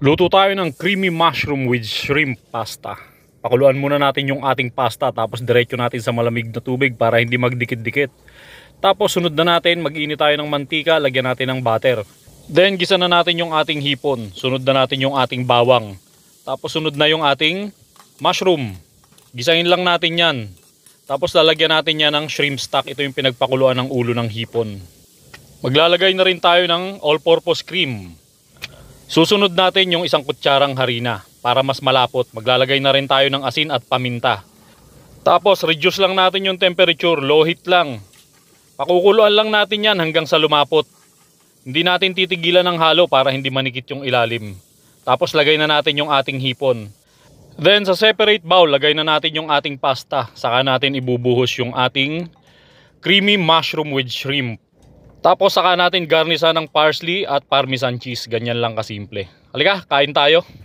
Luto tayo ng creamy mushroom with shrimp pasta. Pakuluan muna natin yung ating pasta tapos diretso natin sa malamig na tubig para hindi magdikit-dikit. Tapos sunod na natin, mag-init tayo ng mantika, lagyan natin ng butter. Then gisa na natin yung ating hipon, sunod na natin yung ating bawang. Tapos sunod na yung ating mushroom. Gisahin lang natin yan. Tapos lalagyan natin yan ng shrimp stock. Ito yung pinagpakuluan ng ulo ng hipon. Maglalagay na rin tayo ng all-purpose cream. Susunod natin yung isang kutsarang harina para mas malapot. Maglalagay na rin tayo ng asin at paminta. Tapos reduce lang natin yung temperature, low heat lang. Pakukuluan lang natin yan hanggang sa lumapot. Hindi natin titigilan ng halo para hindi manikit yung ilalim. Tapos lagay na natin yung ating hipon. Then sa separate bowl, lagay na natin yung ating pasta. Saka natin ibubuhos yung ating creamy mushroom with shrimp. Tapos saka natin garnisa ng parsley at parmesan cheese. Ganyan lang kasimple. Halika, kain tayo.